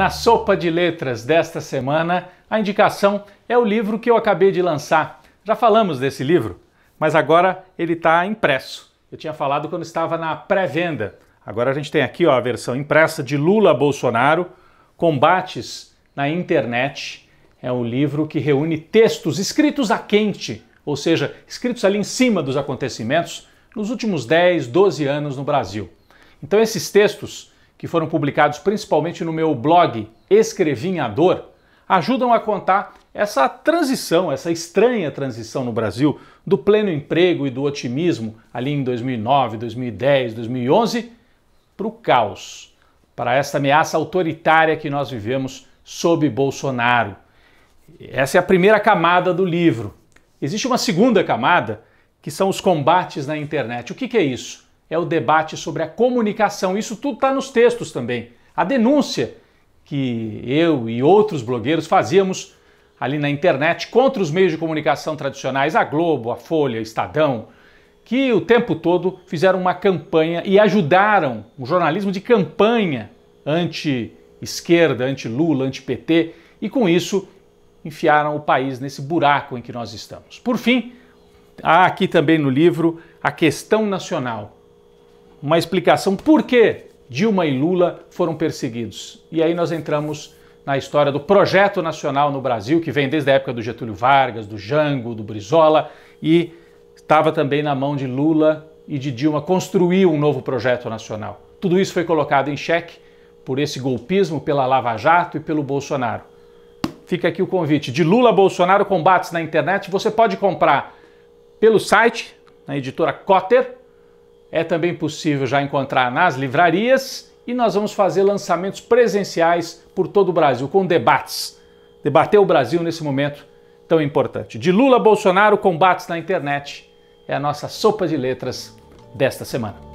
Na sopa de letras desta semana, a indicação é o livro que eu acabei de lançar. Já falamos desse livro, mas agora ele está impresso. Eu tinha falado quando estava na pré-venda. Agora a gente tem aqui ó, a versão impressa de Lula Bolsonaro, Combates na Internet. É um livro que reúne textos escritos a quente, ou seja, escritos ali em cima dos acontecimentos nos últimos 10, 12 anos no Brasil. Então esses textos que foram publicados principalmente no meu blog Escrevinhador, ajudam a contar essa transição, essa estranha transição no Brasil do pleno emprego e do otimismo ali em 2009, 2010, 2011 para o caos, para esta ameaça autoritária que nós vivemos sob Bolsonaro. Essa é a primeira camada do livro. Existe uma segunda camada que são os combates na internet. O que, que é isso? é o debate sobre a comunicação. Isso tudo está nos textos também. A denúncia que eu e outros blogueiros fazíamos ali na internet contra os meios de comunicação tradicionais, a Globo, a Folha, Estadão, que o tempo todo fizeram uma campanha e ajudaram o jornalismo de campanha anti-esquerda, anti-Lula, anti-PT, e com isso enfiaram o país nesse buraco em que nós estamos. Por fim, há aqui também no livro a questão nacional, uma explicação por que Dilma e Lula foram perseguidos. E aí nós entramos na história do projeto nacional no Brasil, que vem desde a época do Getúlio Vargas, do Jango, do Brizola e estava também na mão de Lula e de Dilma construir um novo projeto nacional. Tudo isso foi colocado em xeque por esse golpismo, pela Lava Jato e pelo Bolsonaro. Fica aqui o convite de Lula Bolsonaro Combates na internet. Você pode comprar pelo site, na editora Cotter, é também possível já encontrar nas livrarias e nós vamos fazer lançamentos presenciais por todo o Brasil com debates. Debater o Brasil nesse momento tão importante. De Lula a Bolsonaro, combates na internet é a nossa sopa de letras desta semana.